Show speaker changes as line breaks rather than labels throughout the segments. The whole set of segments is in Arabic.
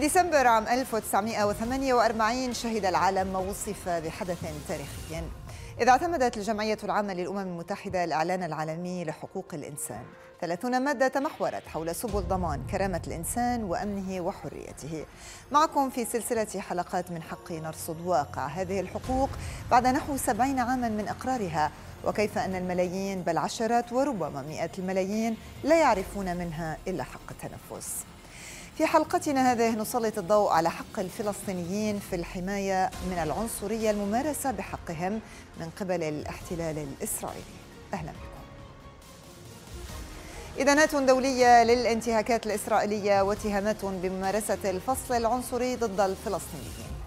ديسمبر عام 1948 شهد العالم ما وصف بحدث تاريخي إذ اعتمدت الجمعية العامة للأمم المتحدة الإعلان العالمي لحقوق الإنسان 30 مادة تمحورت حول سبل ضمان كرامة الإنسان وأمنه وحريته معكم في سلسلة حلقات من حق نرصد واقع هذه الحقوق بعد نحو 70 عاما من إقرارها وكيف أن الملايين بل عشرات وربما مئات الملايين لا يعرفون منها إلا حق التنفس في حلقتنا هذه نسلط الضوء على حق الفلسطينيين في الحماية من العنصرية الممارسة بحقهم من قبل الاحتلال الإسرائيلي أهلا بكم إدانات دولية للانتهاكات الإسرائيلية واتهامات بممارسة الفصل العنصري ضد الفلسطينيين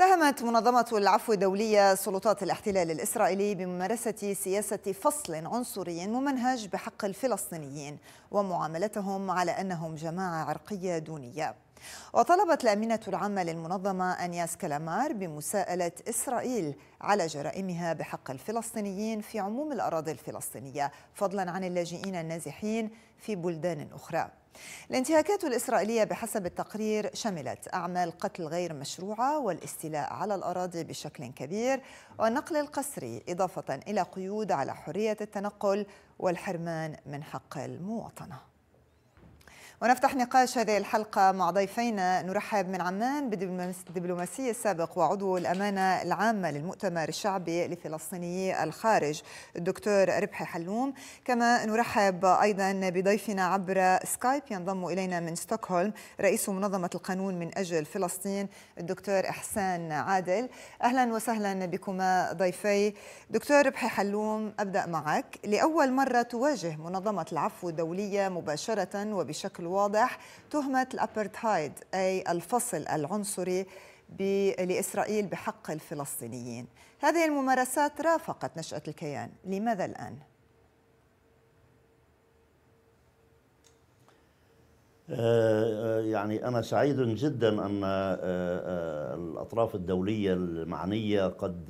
اتهمت منظمة العفو الدولية سلطات الاحتلال الإسرائيلي بممارسة سياسة فصل عنصري ممنهج بحق الفلسطينيين ومعاملتهم على أنهم جماعة عرقية دونية وطلبت الأمينة العامة للمنظمة أنياس كلامار بمساءلة إسرائيل على جرائمها بحق الفلسطينيين في عموم الأراضي الفلسطينية فضلا عن اللاجئين النازحين في بلدان أخرى الانتهاكات الإسرائيلية بحسب التقرير شملت أعمال قتل غير مشروعة والاستيلاء على الأراضي بشكل كبير والنقل القسري إضافة إلى قيود على حرية التنقل والحرمان من حق المواطنة ونفتح نقاش هذه الحلقة مع ضيفينا نرحب من عمان بالدبلوماسي السابق وعضو الأمانة العامة للمؤتمر الشعبي لفلسطيني الخارج الدكتور ربحي حلوم كما نرحب أيضا بضيفنا عبر سكايب ينضم إلينا من ستوكهولم رئيس منظمة القانون من أجل فلسطين الدكتور إحسان عادل أهلا وسهلا بكما ضيفي دكتور ربحي حلوم أبدأ معك لأول مرة تواجه منظمة العفو الدولية مباشرة وبشكل بشكل واضح تهمة الأبرتهايد أي الفصل العنصري لإسرائيل بحق الفلسطينيين هذه الممارسات رافقت نشأة الكيان لماذا الآن؟
آه، آه، يعني أنا سعيد جدا أن آه، الأطراف الدولية المعنية قد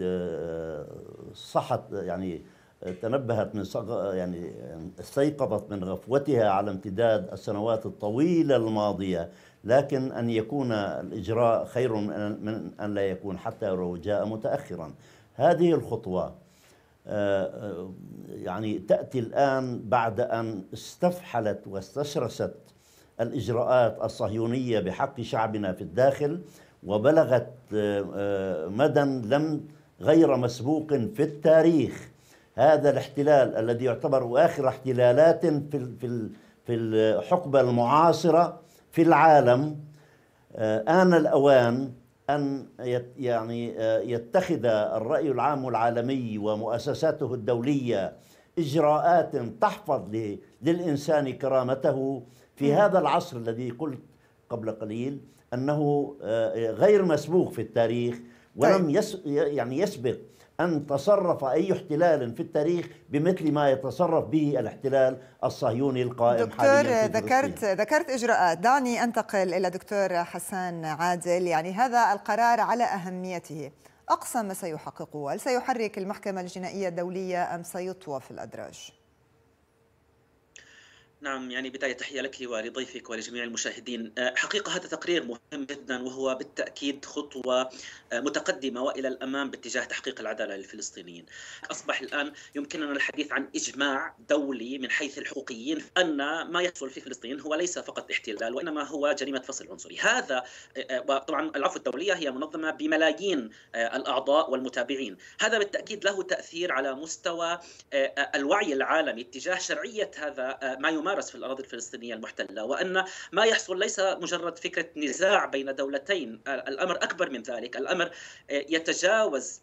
صحت يعني تنبهت من صغ... يعني استيقظت من غفوتها على امتداد السنوات الطويلة الماضية لكن أن يكون الإجراء خير من أن لا يكون حتى لو جاء متأخرا هذه الخطوة آه، آه، يعني تأتي الآن بعد أن استفحلت واستشرست الإجراءات الصهيونية بحق شعبنا في الداخل وبلغت آه، مدى لم غير مسبوق في التاريخ هذا الاحتلال الذي يعتبر آخر احتلالات في في في الحقبة المعاصرة في العالم آه، آن الأوان أن يعني آه، يتخذ الرأي العام العالمي ومؤسساته الدولية إجراءات تحفظ للإنسان كرامته في هذا العصر الذي قلت قبل قليل أنه آه، غير مسبوق في التاريخ ولم طيب. يس يعني يسبق أن تصرف أي احتلال في التاريخ بمثل ما يتصرف به الاحتلال الصهيوني القائم دكتور حاليا دكتور ذكرت
ذكرت إجراءات دعني أنتقل إلى دكتور حسان عادل يعني هذا القرار على أهميته أقصى ما سيحققه هل سيحرك المحكمة الجنائية الدولية أم سيطوى في الأدراج؟
نعم يعني بداية تحية لك ولضيفك ولجميع المشاهدين آه، حقيقة هذا تقرير مهم جدا وهو بالتأكيد خطوة آه، متقدمة وإلى الأمام باتجاه تحقيق العدالة للفلسطينيين أصبح الآن يمكننا الحديث عن إجماع دولي من حيث الحقوقيين أن ما يحصل في فلسطين هو ليس فقط احتلال وإنما هو جريمة فصل عنصري هذا آه، طبعا العفو الدولية هي منظمة بملايين الأعضاء والمتابعين هذا بالتأكيد له تأثير على مستوى الوعي العالمي اتجاه شرعية هذا ما يمكن تتمارس في الأراضي الفلسطينية المحتلة وأن ما يحصل ليس مجرد فكرة نزاع بين دولتين الأمر أكبر من ذلك الأمر آه، يتجاوز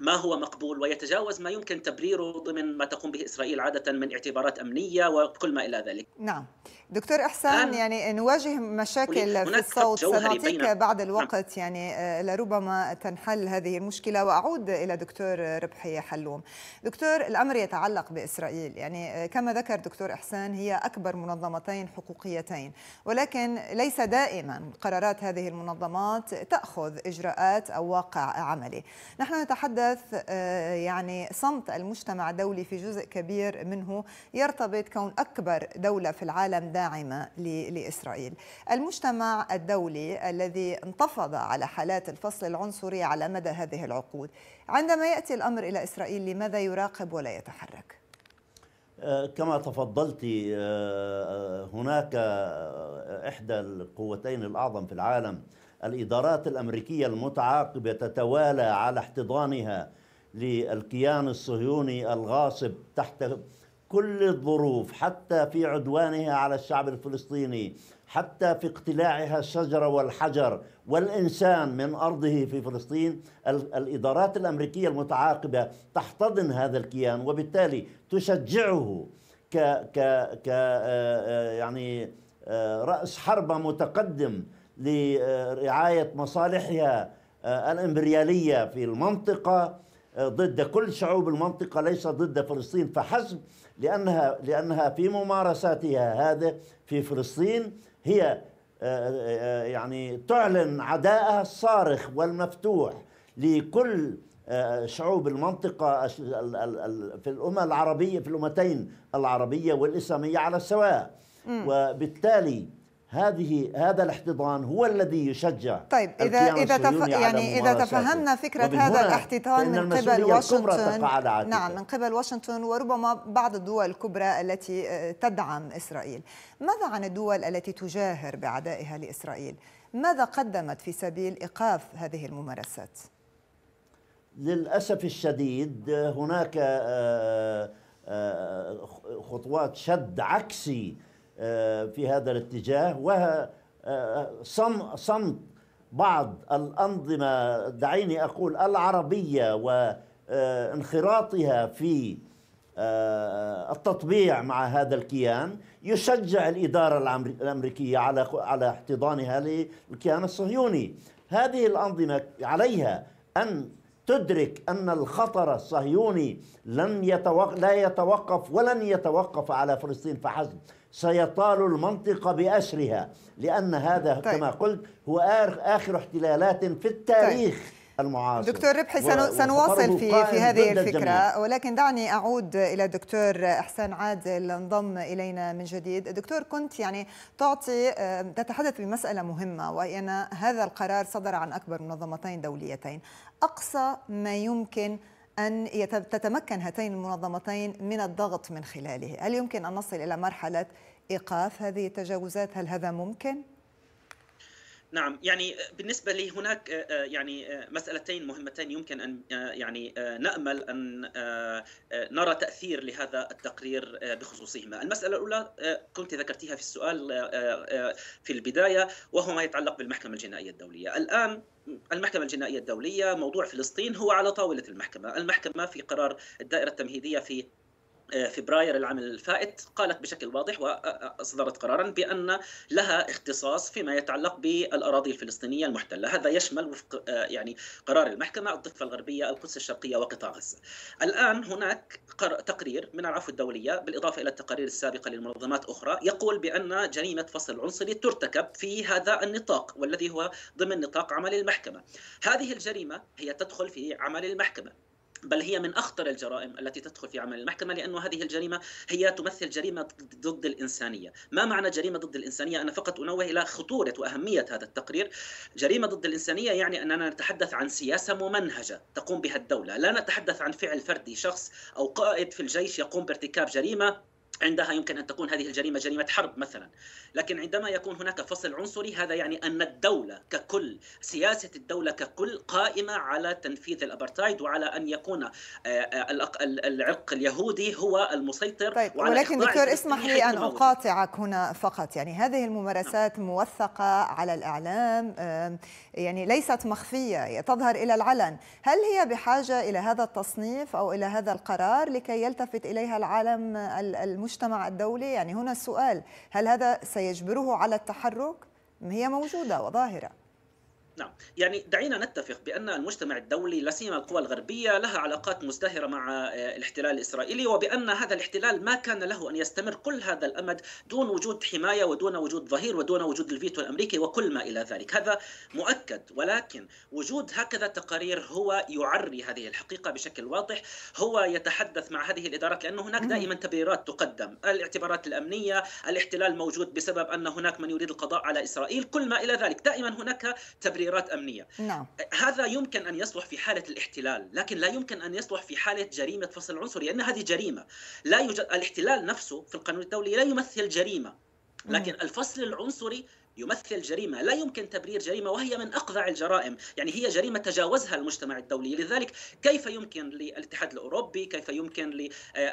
ما هو مقبول ويتجاوز ما يمكن تبريره ضمن ما تقوم به اسرائيل عاده من اعتبارات امنيه وكل ما الى ذلك.
نعم. دكتور إحسان يعني نواجه مشاكل في الصوت سنعطيك بعد نعم. الوقت يعني آه، لربما تنحل هذه المشكلة وأعود إلى دكتور ربحي حلوم دكتور الأمر يتعلق بإسرائيل يعني آه، كما ذكر دكتور إحسان هي أكبر منظمتين حقوقيتين ولكن ليس دائما قرارات هذه المنظمات تأخذ إجراءات أو واقع عملي نحن نتحدث آه، يعني صمت المجتمع الدولي في جزء كبير منه يرتبط كون أكبر دولة في العالم داعمة لإسرائيل المجتمع الدولي الذي انتفض على حالات الفصل العنصري على مدى هذه العقود عندما يأتي الأمر إلى إسرائيل لماذا يراقب ولا يتحرك؟
أه، كما تفضلت أه، أه، هناك إحدى القوتين الأعظم في العالم الإدارات الأمريكية المتعاقبة تتوالى على احتضانها للكيان الصهيوني الغاصب تحت كل الظروف حتى في عدوانها على الشعب الفلسطيني حتى في اقتلاعها الشجرة والحجر والإنسان من أرضه في فلسطين الإدارات الأمريكية المتعاقبة تحتضن هذا الكيان وبالتالي تشجعه ك ك ك آه، آه، يعني آه، رأس حربة متقدم لرعاية مصالحها الإمبريالية في المنطقة ضد كل شعوب المنطقة ليس ضد فلسطين فحسب لأنها, لأنها في ممارساتها هذا في فلسطين هي آه، آه، يعني تعلن عدائها الصارخ والمفتوح لكل آه، شعوب المنطقة في الأمة العربية في الأمتين العربية والإسلامية على السواء وبالتالي هذه هذا الاحتضان هو الذي يشجع طيب اذا اذا تف... يعني اذا تفهمنا فكره هذا الاحتضان من قبل واشنطن نعم من
قبل واشنطن وربما بعض الدول الكبرى التي آه، تدعم اسرائيل ماذا عن الدول التي تجاهر بعدائها لاسرائيل ماذا قدمت في سبيل ايقاف هذه الممارسات
للاسف الشديد هناك آه، آه، خطوات شد عكسي آه، في هذا الاتجاه وصمت آه، آه، بعض الأنظمة دعيني أقول العربية وانخراطها في التطبيع مع هذا الكيان يشجع الإدارة الأمريكية على على احتضانها للكيان الصهيوني هذه الأنظمة عليها أن تدرك أن الخطر الصهيوني لن يتوق... لا يتوقف ولن يتوقف على فلسطين فحسب سيطال المنطقة بأسرها لأن هذا طيب. كما قلت هو آخر احتلالات في التاريخ طيب. المعاصر دكتور ربحي سنواصل في في هذه الفكره الجميع.
ولكن دعني اعود الى الدكتور احسان عادل انضم الينا من جديد دكتور كنت يعني تعطي تتحدث بمساله مهمه وهي ان هذا القرار صدر عن اكبر منظمتين دوليتين اقصى ما يمكن أن تتمكن هاتين المنظمتين من الضغط من خلاله هل يمكن أن نصل إلى مرحلة إيقاف هذه التجاوزات هل هذا ممكن؟
نعم يعني بالنسبه لي هناك آه، آه، يعني آه، مسالتين مهمتين يمكن ان يعني نامل ان نرى تاثير لهذا التقرير بخصوصهما المساله الاولى كنت ذكرتها في السؤال في البدايه وهو ما يتعلق بالمحكمه الجنائيه الدوليه الان المحكمة الجنائية الدولية موضوع فلسطين هو على طاولة المحكمة المحكمة في قرار الدائرة التمهيدية في آه، فبراير العام الفائت قالت بشكل واضح واصدرت قرارا بان لها اختصاص فيما يتعلق بالاراضي الفلسطينيه المحتله، هذا يشمل وفق آه، يعني قرار المحكمه الضفه الغربيه، القدس الشرقيه وقطاع غزه. الان هناك تقرير من العفو الدوليه بالاضافه الى التقارير السابقه للمنظمات اخرى يقول بان جريمه فصل عنصري ترتكب في هذا النطاق والذي هو ضمن نطاق عمل المحكمه. هذه الجريمه هي تدخل في عمل المحكمه، بل هي من اخطر الجرائم التي تدخل في عمل المحكمه لانه هذه الجريمه هي تمثل جريمه ضد الانسانيه، ما معنى جريمه ضد الانسانيه؟ انا فقط انوه الى خطوره واهميه هذا التقرير. جريمه ضد الانسانيه يعني اننا نتحدث عن سياسه ممنهجه تقوم بها الدوله، لا نتحدث عن فعل فردي شخص او قائد في الجيش يقوم بارتكاب جريمه عندها يمكن ان تكون هذه الجريمه جريمه حرب مثلا، لكن عندما يكون هناك فصل عنصري هذا يعني ان الدوله ككل، سياسه الدوله ككل قائمه على تنفيذ الابرتايد وعلى ان يكون آه، آه، العرق اليهودي هو المسيطر طيب وعلى ولكن دكتور اسمح لي ان
اقاطعك هنا فقط، يعني هذه الممارسات نعم. موثقه على الاعلام يعني ليست مخفيه، تظهر الى العلن، هل هي بحاجه الى هذا التصنيف او الى هذا القرار لكي يلتفت اليها العالم المسلم؟ المجتمع الدولي يعني هنا السؤال هل هذا سيجبره على التحرك هي موجودة وظاهرة
نعم يعني دعينا نتفق بأن المجتمع الدولي لا سيما القوى الغربية لها علاقات مزدهرة مع آه، الاحتلال الإسرائيلي وبأن هذا الاحتلال ما كان له أن يستمر كل هذا الأمد دون وجود حماية ودون وجود ظهير ودون وجود الفيتو الأمريكي وكل ما إلى ذلك هذا مؤكد ولكن وجود هكذا تقارير هو يعري هذه الحقيقة بشكل واضح هو يتحدث مع هذه الإدارات لانه هناك دائما تبريرات تقدم الاعتبارات الأمنية الاحتلال موجود بسبب أن هناك من يريد القضاء على إسرائيل كل ما إلى ذلك دائما هناك تبريرات تقريرات امنيه نعم. هذا يمكن ان يصلح في حاله الاحتلال لكن لا يمكن ان يصلح في حاله جريمه فصل العنصري لان هذه جريمه لا يوجد الاحتلال نفسه في القانون الدولي لا يمثل جريمه لكن الفصل العنصري يمثل جريمة لا يمكن تبرير جريمة وهي من أقذع الجرائم يعني هي جريمة تجاوزها المجتمع الدولي لذلك كيف يمكن للاتحاد الأوروبي كيف يمكن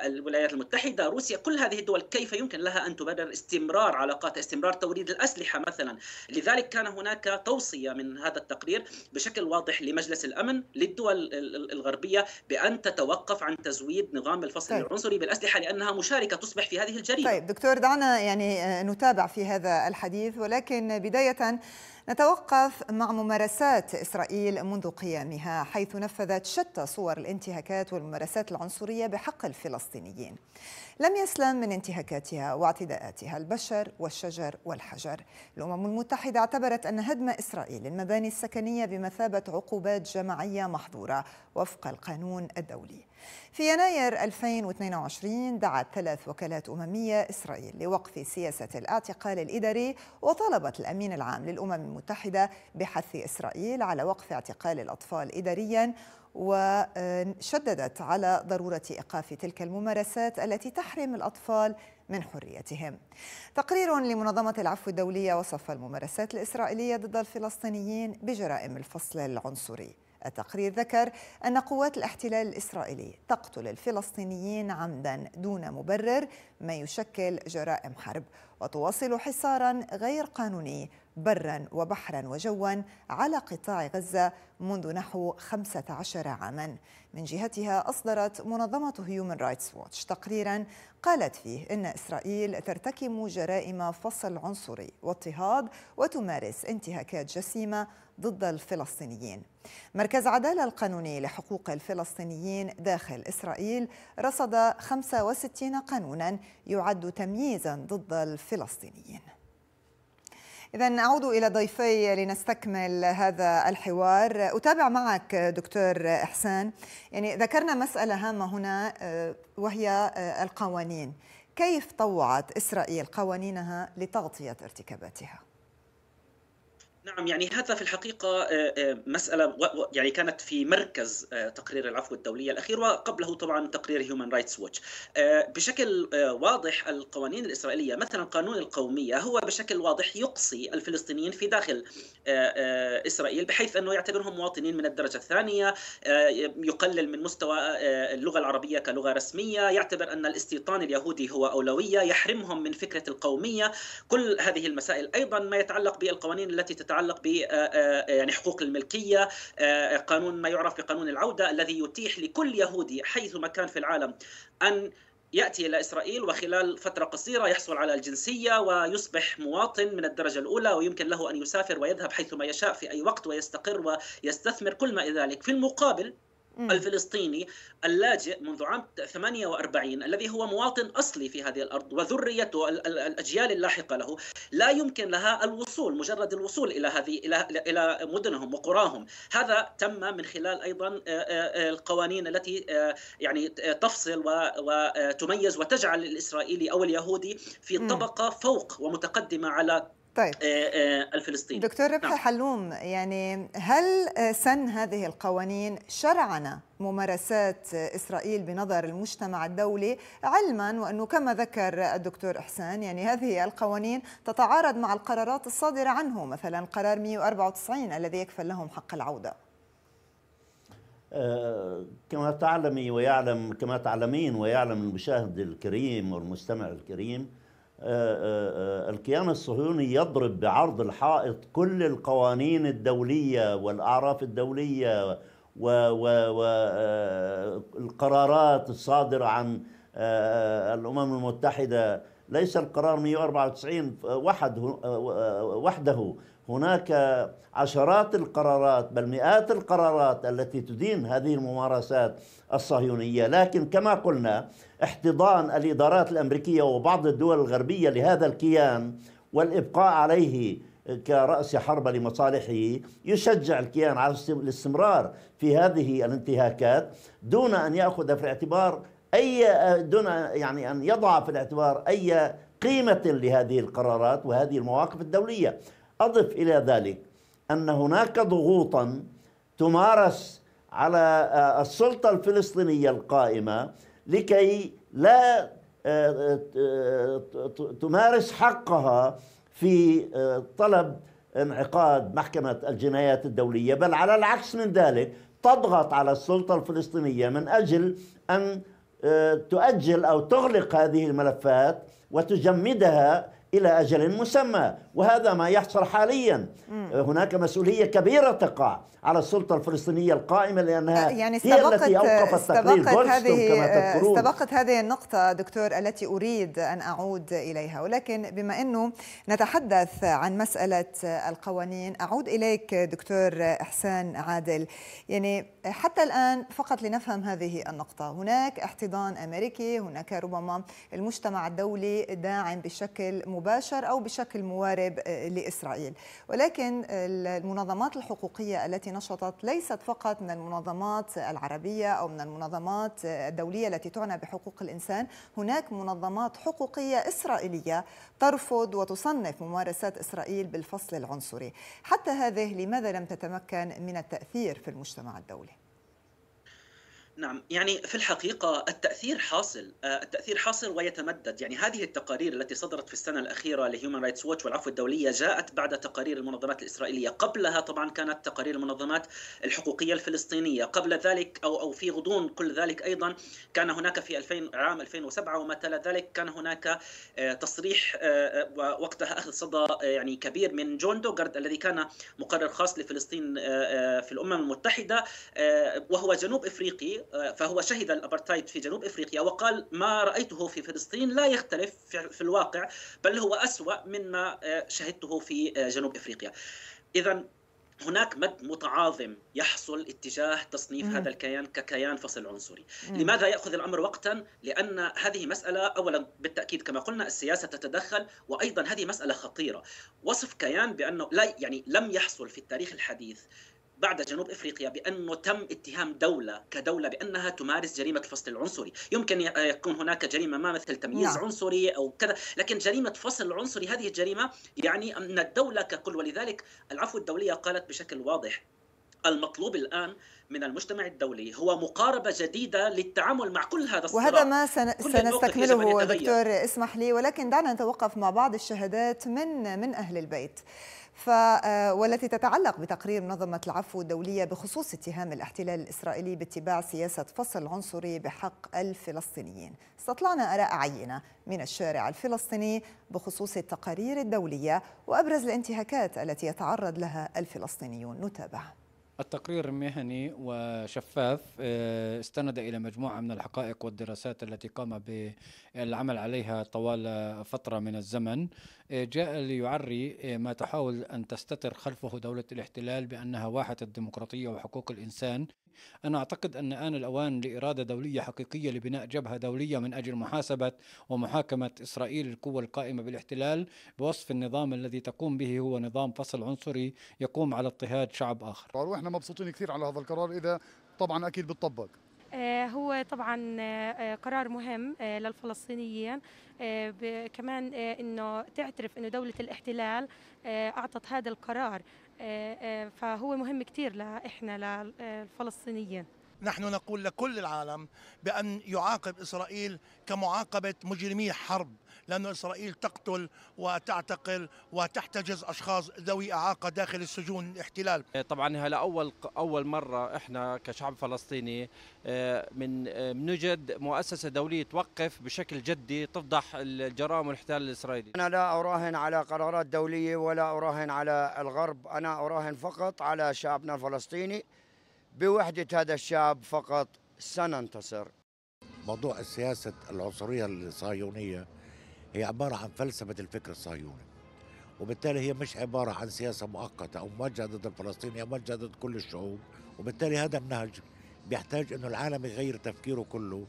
للولايات المتحدة روسيا كل هذه الدول كيف يمكن لها أن تبرر استمرار علاقات استمرار توريد الأسلحة مثلا لذلك كان هناك توصية من هذا التقرير بشكل واضح لمجلس الأمن للدول الغربية بأن تتوقف عن تزويد نظام الفصل طيب. العنصري بالأسلحة لأنها مشاركة تصبح في
هذه الجريمة طيب دكتور دعنا يعني نتابع في هذا الحديث ولكن ولكن بداية نتوقف مع ممارسات إسرائيل منذ قيامها حيث نفذت شتى صور الانتهاكات والممارسات العنصرية بحق الفلسطينيين لم يسلم من انتهاكاتها واعتداءاتها البشر والشجر والحجر الأمم المتحدة اعتبرت أن هدم إسرائيل المباني السكنية بمثابة عقوبات جماعية محظورة وفق القانون الدولي في يناير 2022 دعت ثلاث وكالات أممية إسرائيل لوقف سياسة الاعتقال الإداري وطالبت الأمين العام للأمم المتحدة بحث إسرائيل على وقف اعتقال الأطفال إدارياً وشددت على ضرورة إيقاف تلك الممارسات التي تحرم الأطفال من حريتهم. تقرير لمنظمة العفو الدولية وصف الممارسات الإسرائيلية ضد الفلسطينيين بجرائم الفصل العنصري. التقرير ذكر أن قوات الاحتلال الإسرائيلي تقتل الفلسطينيين عمدا دون مبرر ما يشكل جرائم حرب وتواصل حصارا غير قانوني برا وبحرا وجوا على قطاع غزة منذ نحو 15 عاما من جهتها أصدرت منظمة هيومن رايتس ووتش تقريرا قالت فيه إن إسرائيل ترتكم جرائم فصل عنصري واضطهاد وتمارس انتهاكات جسيمة ضد الفلسطينيين مركز عدالة القانوني لحقوق الفلسطينيين داخل إسرائيل رصد 65 قانونا يعد تمييزا ضد الفلسطينيين إذا أعود إلى ضيفي لنستكمل هذا الحوار أتابع معك دكتور إحسان يعني ذكرنا مسألة هامة هنا آه، وهي آه، القوانين كيف طوعت إسرائيل قوانينها لتغطية ارتكاباتها؟
نعم يعني هذا في الحقيقة آه، آه، مسألة يعني كانت في مركز آه، تقرير العفو الدولية الأخير وقبله طبعا تقرير هيومن رايتس ووتش بشكل واضح القوانين الإسرائيلية مثلا قانون القومية هو بشكل واضح يقصي الفلسطينيين في داخل إسرائيل بحيث أنه يعتبرهم مواطنين من الدرجة الثانية يقلل من مستوى اللغة العربية كلغة رسمية يعتبر أن الاستيطان اليهودي هو أولوية يحرمهم من فكرة القومية كل هذه المسائل أيضا ما يتعلق بالقوانين التي تتعلق يتعلق ب يعني حقوق الملكيه قانون ما يعرف بقانون العوده الذي يتيح لكل يهودي حيثما كان في العالم ان ياتي الى اسرائيل وخلال فتره قصيره يحصل على الجنسيه ويصبح مواطن من الدرجه الاولى ويمكن له ان يسافر ويذهب حيثما يشاء في اي وقت ويستقر ويستثمر كل ما ذلك في المقابل الفلسطيني اللاجئ منذ عام 48 الذي هو مواطن اصلي في هذه الارض وذريته الاجيال اللاحقه له لا يمكن لها الوصول مجرد الوصول الى هذه الى الى مدنهم وقراهم هذا تم من خلال ايضا آه، آه، القوانين التي آه، يعني تفصل وتميز وتجعل الاسرائيلي او اليهودي في طبقه فوق ومتقدمه على طيب آه، آه، الفلسطيني دكتور ربحي نعم.
حلوم يعني هل سن هذه القوانين شرعنا ممارسات إسرائيل بنظر المجتمع الدولي علما وأنه كما ذكر الدكتور إحسان يعني هذه القوانين تتعارض مع القرارات الصادرة عنه مثلا قرار 194 الذي يكفل لهم حق العودة
آه، كما تعلمي ويعلم كما تعلمين ويعلم المشاهد الكريم والمستمع الكريم آه، آه، آه، الكيان الصهيوني يضرب بعرض الحائط كل القوانين الدولية والأعراف الدولية والقرارات الصادرة عن الأمم المتحدة ليس القرار 194 وحد آه، آه، آه، وحده هناك عشرات القرارات بل مئات القرارات التي تدين هذه الممارسات الصهيونية لكن كما قلنا احتضان الإدارات الأمريكية وبعض الدول الغربية لهذا الكيان والإبقاء عليه كرأس حربة لمصالحه يشجع الكيان على الاستمرار في هذه الانتهاكات دون أن يأخذ في الاعتبار أي آه، دون يعني أن يضع في الاعتبار أي قيمة لهذه القرارات وهذه المواقف الدولية أضف إلى ذلك أن هناك ضغوطا تمارس على آه، السلطة الفلسطينية القائمة لكي لا آه، تمارس حقها في طلب انعقاد محكمة الجنايات الدولية بل على العكس من ذلك تضغط على السلطة الفلسطينية من أجل أن تؤجل أو تغلق هذه الملفات وتجمدها إلى أجل مسمى وهذا ما يحصل حاليا مم. هناك مسؤولية كبيرة تقع على السلطة الفلسطينية القائمة لأنها آه، يعني هي التي أوقفت تقرير هذه كما تذكرون آه،
استبقت هذه النقطة دكتور التي أريد أن أعود إليها ولكن بما أنه نتحدث عن مسألة القوانين أعود إليك دكتور إحسان عادل يعني حتى الآن فقط لنفهم هذه النقطة هناك احتضان أمريكي هناك ربما المجتمع الدولي داعم بشكل مباشر أو بشكل موارد الحباب آه، لإسرائيل ولكن المنظمات الحقوقية التي نشطت ليست فقط من المنظمات العربية أو من المنظمات آه، الدولية التي تعنى بحقوق الإنسان هناك منظمات حقوقية إسرائيلية ترفض وتصنف ممارسات إسرائيل بالفصل العنصري حتى هذه لماذا لم تتمكن من التأثير في المجتمع الدولي
نعم يعني في الحقيقة التأثير حاصل آه، التأثير حاصل ويتمدد يعني هذه التقارير التي صدرت في السنة الأخيرة لهيومن رايتس ووتش والعفو الدولية جاءت بعد تقارير المنظمات الإسرائيلية قبلها طبعا كانت تقارير المنظمات الحقوقية الفلسطينية قبل ذلك أو أو في غضون كل ذلك أيضا كان هناك في 2000 عام 2007 وما تلا ذلك كان هناك آه، تصريح آه، وقتها أخذ صدى يعني كبير من جون دوغارد الذي كان مقرر خاص لفلسطين في الأمم المتحدة وهو جنوب إفريقي فهو شهد الابرتايد في جنوب افريقيا وقال ما رايته في فلسطين لا يختلف في الواقع بل هو اسوا مما آه، شهدته في آه، جنوب افريقيا اذا هناك مد متعاظم يحصل اتجاه تصنيف مم. هذا الكيان ككيان فصل عنصري مم. لماذا يأخذ الأمر وقتا؟ لأن هذه مسألة أولا بالتأكيد كما قلنا السياسة تتدخل وأيضا هذه مسألة خطيرة وصف كيان بأنه لا يعني لم يحصل في التاريخ الحديث بعد جنوب افريقيا بانه تم اتهام دوله كدوله بانها تمارس جريمه الفصل العنصري، يمكن آه، يكون هناك جريمه ما مثل تمييز نعم. عنصري او كذا، لكن جريمه فصل عنصري هذه الجريمه يعني ان الدوله ككل ولذلك العفو الدوليه قالت بشكل واضح المطلوب الان من المجتمع الدولي هو مقاربه جديده للتعامل مع كل هذا الصراع وهذا ما سن... سنستكمله دكتور
اسمح لي ولكن دعنا نتوقف مع بعض الشهادات من من اهل البيت ف آه، والتي تتعلق بتقرير منظمة العفو الدولية بخصوص اتهام الاحتلال الإسرائيلي باتباع سياسة فصل عنصري بحق الفلسطينيين استطلعنا آراء عينة من الشارع الفلسطيني بخصوص التقارير الدولية وأبرز الانتهاكات التي يتعرض لها الفلسطينيون نتابع
التقرير مهني وشفاف آه، استند إلى مجموعة من الحقائق والدراسات التي قام بالعمل عليها طوال فترة من الزمن آه، جاء ليعري آه، ما تحاول أن تستتر خلفه دولة الاحتلال بأنها واحة الديمقراطية وحقوق الإنسان أنا أعتقد أن آن الأوان لإرادة دولية حقيقية لبناء جبهة دولية من أجل محاسبة ومحاكمة إسرائيل القوة القائمة بالاحتلال بوصف النظام الذي تقوم به هو نظام فصل عنصري يقوم على اضطهاد شعب آخر
وإحنا مبسوطين كثير على هذا القرار إذا طبعا أكيد بتطبق آه، هو طبعا آه، آه، قرار مهم للفلسطينيين كمان انه تعترف انه دوله الاحتلال اعطت هذا القرار آه، آه، فهو مهم كثير لإحنا للفلسطينيين
آه، نحن نقول
لكل العالم بأن يعاقب إسرائيل كمعاقبة مجرمي حرب لأن إسرائيل تقتل وتعتقل وتحتجز أشخاص ذوي إعاقة داخل السجون الاحتلال إيه، طبعا هلا أول أول مرة إحنا كشعب فلسطيني إيه، إيه، من نجد مؤسسة دولية توقف بشكل جدي تفضح الجرائم والاحتلال الإسرائيلي أنا لا أراهن على قرارات دولية ولا أراهن على الغرب أنا أراهن فقط على شعبنا الفلسطيني بوحدة هذا الشعب فقط سننتصر موضوع السياسة العنصرية الصهيونية هي عبارة عن فلسفة الفكر الصهيوني وبالتالي هي مش عبارة عن سياسة مؤقتة أو موجهة ضد الفلسطيني أو موجهة ضد كل الشعوب وبالتالي هذا النهج بيحتاج أنه العالم يغير تفكيره كله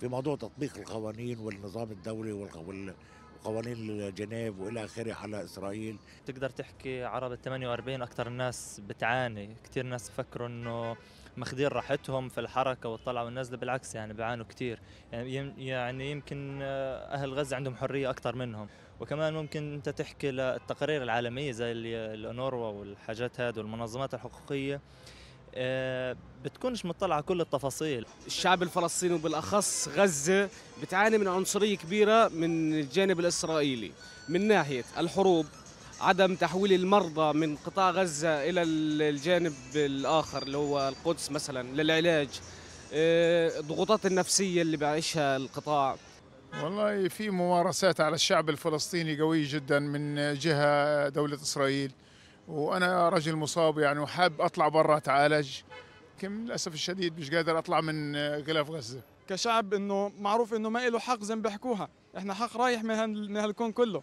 في موضوع تطبيق القوانين والنظام الدولي وقوانين جنيف والى اخره على اسرائيل
تقدر تحكي عرب ال 48 اكثر الناس بتعاني كثير ناس بفكروا انه ماخذين راحتهم في الحركه والطلعه والنزله بالعكس يعني بيعانوا كثير يعني يعني يمكن آه، اهل غزه عندهم
حريه اكثر منهم وكمان ممكن انت تحكي للتقارير العالميه زي الانوروا والحاجات هذه والمنظمات الحقوقيه آه، بتكونش مطلعة كل التفاصيل
الشعب الفلسطيني وبالأخص غزة بتعاني من عنصرية كبيرة من الجانب الإسرائيلي من ناحية الحروب عدم تحويل المرضى من قطاع غزة إلى الجانب الآخر اللي هو القدس مثلا للعلاج
آه، الضغوطات النفسية اللي بيعيشها القطاع والله في ممارسات على الشعب الفلسطيني قوية جدا من جهة دولة إسرائيل وأنا رجل مصاب يعني وحاب أطلع برا أتعالج لكن للأسف الشديد مش قادر أطلع
من غلاف غزة كشعب إنه معروف إنه ما له حق زي ما بيحكوها إحنا حق رايح من هالكون كله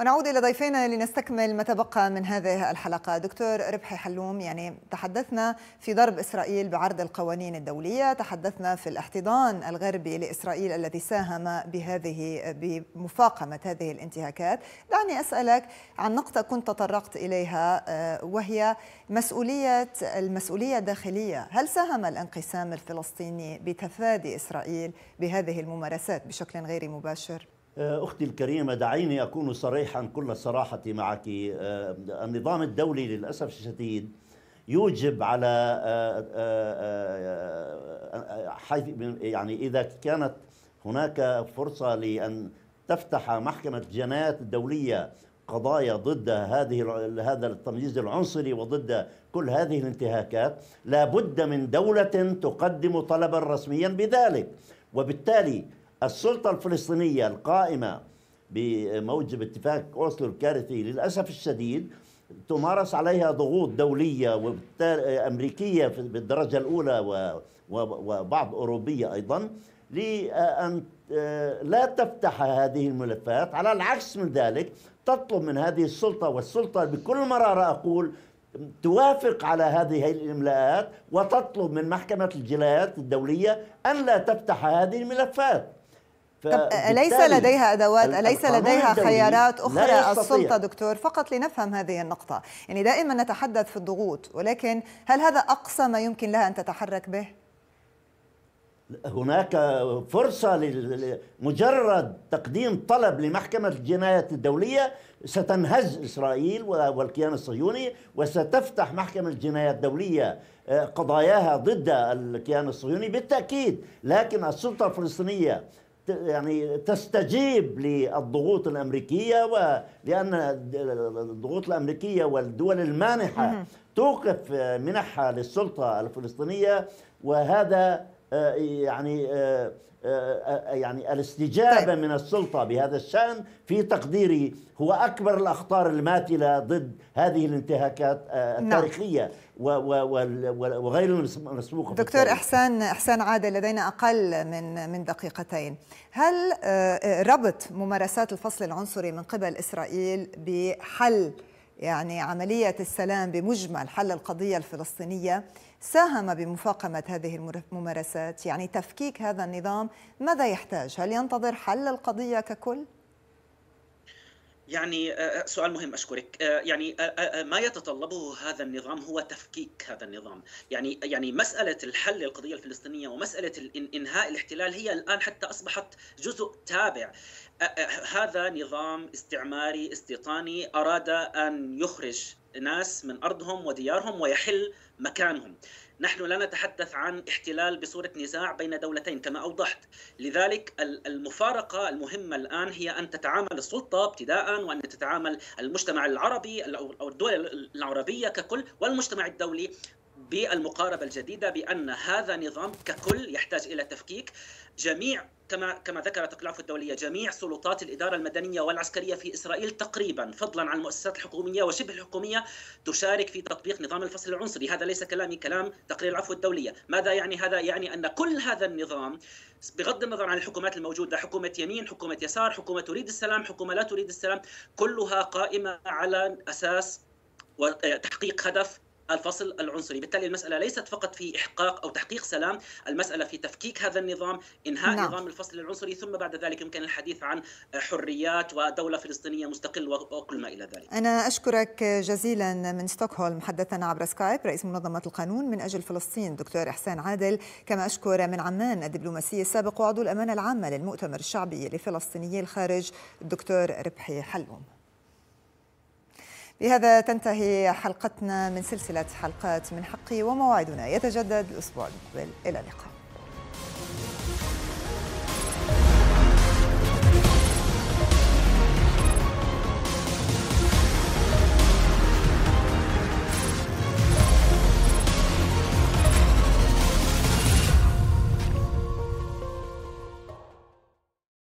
ونعود إلى ضيفينا لنستكمل ما تبقى من هذه الحلقة دكتور ربحي حلوم يعني تحدثنا في ضرب إسرائيل بعرض القوانين الدولية تحدثنا في الاحتضان الغربي لإسرائيل الذي ساهم بهذه بمفاقمة هذه الانتهاكات دعني أسألك عن نقطة كنت تطرقت إليها آه، وهي مسؤولية المسؤولية الداخلية هل ساهم الانقسام الفلسطيني بتفادي إسرائيل بهذه الممارسات بشكل غير مباشر؟
آه، أختي الكريمة دعيني أكون صريحا كل الصراحة معك آه، النظام الدولي للأسف الشديد يوجب على آه، حيث يعني إذا كانت هناك فرصة لأن تفتح محكمة الجنايات الدولية قضايا ضد هذه هذا التمييز العنصري وضد كل هذه الانتهاكات لابد من دولة تقدم طلبا رسميا بذلك وبالتالي السلطة الفلسطينية القائمة بموجب اتفاق أوسلو الكارثي للأسف الشديد تمارس عليها ضغوط دولية أمريكية بالدرجة الأولى وبعض أوروبية أيضا لأن آه، لا تفتح هذه الملفات على العكس من ذلك تطلب من هذه السلطة والسلطة بكل مرارة أقول توافق على هذه الإملاءات وتطلب من محكمة الجنايات الدولية أن لا تفتح هذه الملفات طب أليس لديها أدوات أليس لديها خيارات أخرى السلطة
دكتور فقط لنفهم هذه النقطة يعني دائما نتحدث في الضغوط ولكن هل هذا أقصى ما يمكن لها أن تتحرك به؟
هناك فرصة لمجرد تقديم طلب لمحكمة الجنايات الدولية ستنهز إسرائيل والكيان الصهيوني وستفتح محكمة الجنايات الدولية قضاياها ضد الكيان الصهيوني بالتأكيد لكن السلطة الفلسطينية يعني تستجيب للضغوط الامريكيه ولان الضغوط الامريكيه والدول المانحه توقف منحها للسلطه الفلسطينيه وهذا آه، يعني آه، آه، آه، يعني الاستجابه طيب. من السلطه بهذا الشان في تقديري هو اكبر الاخطار الماتله ضد هذه الانتهاكات آه، نعم. التاريخيه نعم. وغير المسبوقه دكتور
احسان احسان عادل لدينا اقل من من دقيقتين هل ربط ممارسات الفصل العنصري من قبل اسرائيل بحل يعني عمليه السلام بمجمل حل القضيه الفلسطينيه ساهم بمفاقمة هذه الممارسات يعني تفكيك هذا النظام ماذا يحتاج هل ينتظر حل القضية ككل؟
يعني آه، آه، سؤال مهم اشكرك آه، يعني ما يتطلبه هذا النظام هو تفكيك هذا النظام يعني يعني مساله الحل للقضيه الفلسطينيه ومساله انهاء الاحتلال هي الان حتى اصبحت جزء تابع هذا نظام استعماري استيطاني اراد ان يخرج ناس من ارضهم وديارهم ويحل مكانهم. نحن لا نتحدث عن احتلال بصوره نزاع بين دولتين كما اوضحت، لذلك المفارقه المهمه الان هي ان تتعامل السلطه ابتداء وان تتعامل المجتمع العربي او الدول العربيه ككل والمجتمع الدولي بالمقاربة الجديدة بأن هذا نظام ككل يحتاج إلى تفكيك جميع كما كما ذكرت الاقلاف الدولية جميع سلطات الإدارة المدنية والعسكرية في إسرائيل تقريبا فضلا عن المؤسسات الحكومية وشبه الحكومية تشارك في تطبيق نظام الفصل العنصري هذا ليس كلامي كلام تقرير العفو الدولية ماذا يعني هذا يعني أن كل هذا النظام بغض النظر عن الحكومات الموجودة حكومة يمين حكومة يسار حكومة تريد السلام حكومة لا تريد السلام كلها قائمة على أساس وتحقيق هدف الفصل العنصري بالتالي المسألة ليست فقط في إحقاق أو تحقيق سلام المسألة في تفكيك هذا النظام إنهاء نعم. نظام الفصل العنصري ثم بعد ذلك يمكن الحديث عن حريات ودولة فلسطينية مستقلة وكل ما إلى ذلك
أنا أشكرك جزيلا من ستوكهولم حدثنا عبر سكايب رئيس منظمة القانون من أجل فلسطين دكتور إحسان عادل كما أشكر من عمان الدبلوماسي السابق وعضو الأمانة العامة للمؤتمر الشعبي لفلسطيني الخارج الدكتور ربحي حلوم بهذا تنتهي حلقتنا من سلسلة حلقات من حقي وموعدنا يتجدد الأسبوع المقبل إلى اللقاء